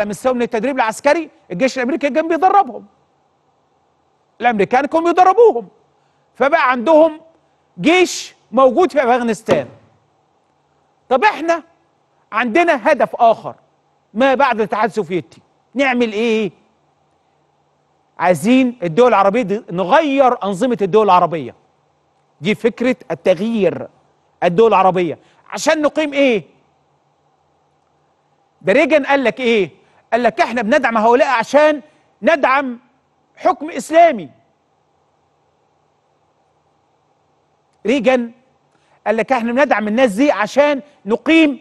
لمسهم من التدريب العسكري الجيش الامريكي كان بيدربهم الامريكان كانوا بيدربوهم فبقى عندهم جيش موجود في افغانستان طب احنا عندنا هدف اخر ما بعد الاتحاد السوفيتي نعمل ايه عايزين الدول العربيه دي نغير انظمه الدول العربيه دي فكره التغيير الدول العربيه عشان نقيم ايه ده ريجن قال لك ايه قال لك احنا بندعم هؤلاء عشان ندعم حكم اسلامي ريجن قال لك احنا بندعم الناس دي عشان نقيم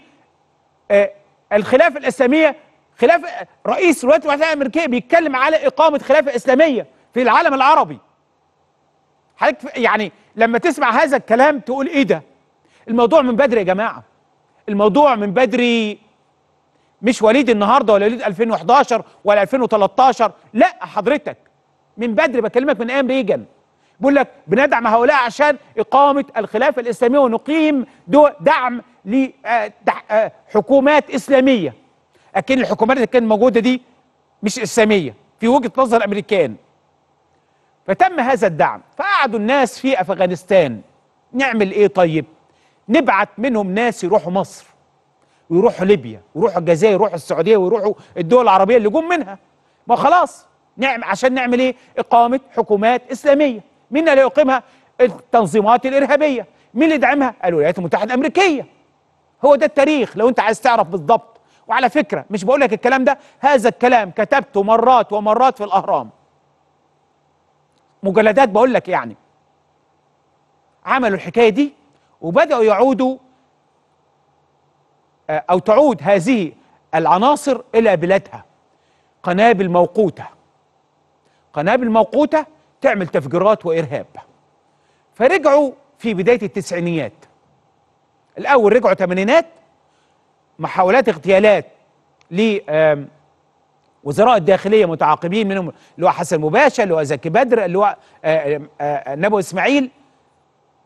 آه الخلافه الاسلاميه خلاف رئيس الولايات المتحده الامريكيه بيتكلم على اقامه خلافه اسلاميه في العالم العربي حضرتك يعني لما تسمع هذا الكلام تقول ايه ده الموضوع من بدري يا جماعه الموضوع من بدري مش وليد النهارده ولا وليد 2011 ولا 2013 لا حضرتك من بدري بكلمك من ايام ريجن بيقول لك بندعم هؤلاء عشان اقامه الخلافه الاسلاميه ونقيم دعم لحكومات آه، آه، اسلاميه اكن الحكومات اللي كانت موجوده دي مش اسلاميه في وجهه نظر الامريكان فتم هذا الدعم فقعدوا الناس في افغانستان نعمل ايه طيب نبعت منهم ناس يروحوا مصر ويروحوا ليبيا ويروحوا الجزائر ويروحوا السعوديه ويروحوا الدول العربيه اللي جم منها ما خلاص نعم عشان نعمل ايه اقامه حكومات اسلاميه مين اللي يقيمها التنظيمات الارهابيه مين اللي يدعمها الولايات المتحده الامريكيه هو ده التاريخ لو انت عايز تعرف بالضبط وعلى فكره مش بقول لك الكلام ده هذا الكلام كتبته مرات ومرات في الاهرام مجلدات بقول لك يعني عملوا الحكايه دي وبداوا يعودوا آه، أو تعود هذه العناصر إلى بلادها قنابل موقوتة قنابل موقوتة تعمل تفجيرات وإرهاب فرجعوا في بداية التسعينيات الأول رجعوا تمانينات محاولات اغتيالات وزراء الداخلية متعاقبين منهم اللي هو حسن مباشر اللي هو زكي بدر اللي هو آه، آه، نبو إسماعيل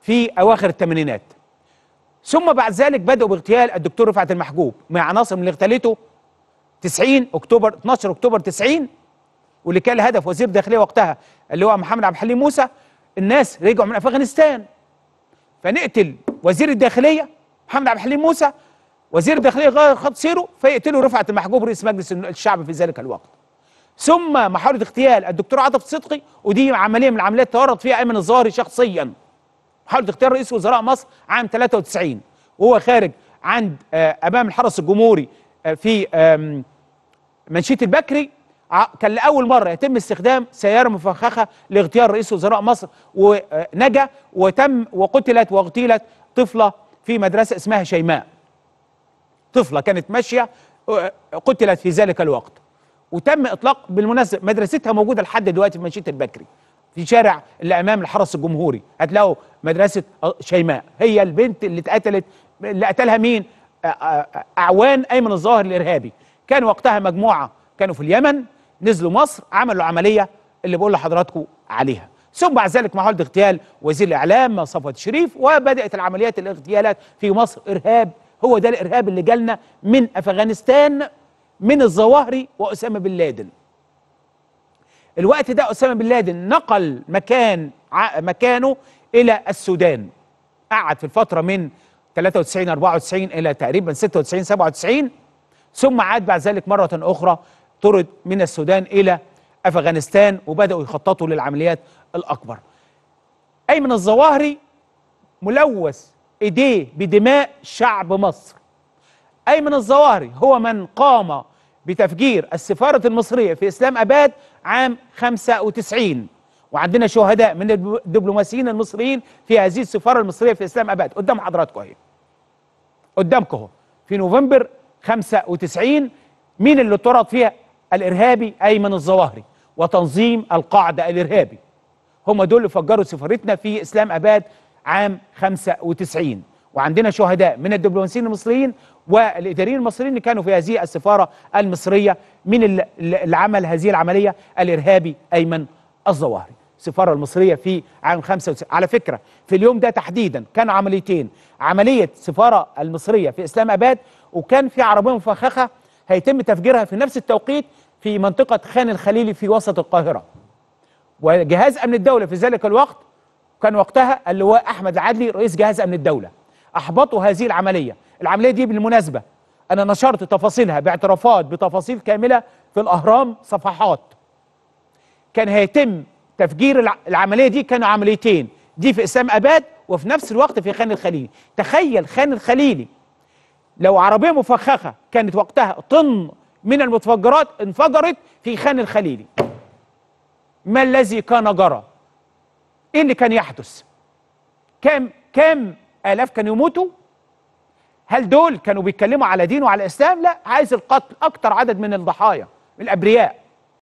في أواخر الثمانينات ثم بعد ذلك بدأوا باغتيال الدكتور رفعت المحجوب مع عناصر من اللي اغتالته 90 اكتوبر 12 اكتوبر 90 واللي كان الهدف وزير الداخليه وقتها اللي هو محمد عبد الحليم موسى الناس رجعوا من افغانستان فنقتل وزير الداخليه محمد عبد الحليم موسى وزير الداخليه غير خط سيره فيقتلوا رفعت المحجوب رئيس مجلس الشعب في ذلك الوقت ثم محاوله اغتيال الدكتور عاطف صدقي ودي عمليه من العمليات تورط فيها ايمن الظاهري شخصيا محاولة اختيار رئيس وزراء مصر عام 93 وهو خارج عند آه، أمام الحرس الجمهوري آه، في منشية البكري كان لأول مرة يتم استخدام سيارة مفخخة لاغتيال رئيس وزراء مصر ونجا وتم وقتلت واغتيلت طفلة في مدرسة اسمها شيماء طفلة كانت ماشية آه، قتلت في ذلك الوقت وتم إطلاق بالمناسبة مدرستها موجودة لحد دلوقتي في منشية البكري في شارع اللي امام الحرس الجمهوري هتلاقوا مدرسه شيماء هي البنت اللي اتقتلت اللي قتلها مين اعوان ايمن الظاهر الارهابي كان وقتها مجموعه كانوا في اليمن نزلوا مصر عملوا عمليه اللي بقول لحضراتكم عليها ثم بعد ذلك محاولة اغتيال وزير الإعلام صفوت الشريف وبدأت العمليات الاغتيالات في مصر إرهاب هو ده الإرهاب اللي جالنا من أفغانستان من الظواهري وأسامة بن لادن الوقت ده أسامة بن لادن نقل مكان مكانه إلى السودان قعد في الفترة من 93 94 إلى تقريبا 96 97 ثم عاد بعد ذلك مرة أخرى طرد من السودان إلى أفغانستان وبدأوا يخططوا للعمليات الأكبر أيمن الظواهري ملوث إيديه بدماء شعب مصر أيمن الظواهري هو من قام بتفجير السفارة المصرية في إسلام أباد عام 95 وعندنا شهداء من الدبلوماسيين المصريين في هذه السفارة المصرية في إسلام أباد قدام حضراتكم أهي قدامكم اهو في نوفمبر 95 مين اللي طرد فيها الإرهابي أيمن الظواهري وتنظيم القاعدة الإرهابي هم دول اللي فجروا سفارتنا في إسلام أباد عام 95 وعندنا شهداء من الدبلوماسيين المصريين والإداريين المصريين اللي كانوا في هذه السفارة المصرية من العمل هذه العملية الإرهابي أيمن الظواهري السفارة المصرية في عام 95 على فكرة في اليوم ده تحديدا كان عمليتين عملية سفارة المصرية في إسلام أباد وكان في عربية مفخخة هيتم تفجيرها في نفس التوقيت في منطقة خان الخليلي في وسط القاهرة وجهاز أمن الدولة في ذلك الوقت كان وقتها اللواء أحمد العدلي رئيس جهاز أمن الدولة أحبطوا هذه العملية العملية دي بالمناسبة أنا نشرت تفاصيلها باعترافات بتفاصيل كاملة في الأهرام صفحات كان هيتم تفجير العملية دي كانوا عمليتين دي في إسلام أباد وفي نفس الوقت في خان الخليلي تخيل خان الخليلي لو عربية مفخخة كانت وقتها طن من المتفجرات انفجرت في خان الخليلي ما الذي كان جرى ايه اللي كان يحدث كم كم آلاف كانوا يموتوا هل دول كانوا بيتكلموا على دين وعلى الإسلام لا عايز القتل أكتر عدد من الضحايا الأبرياء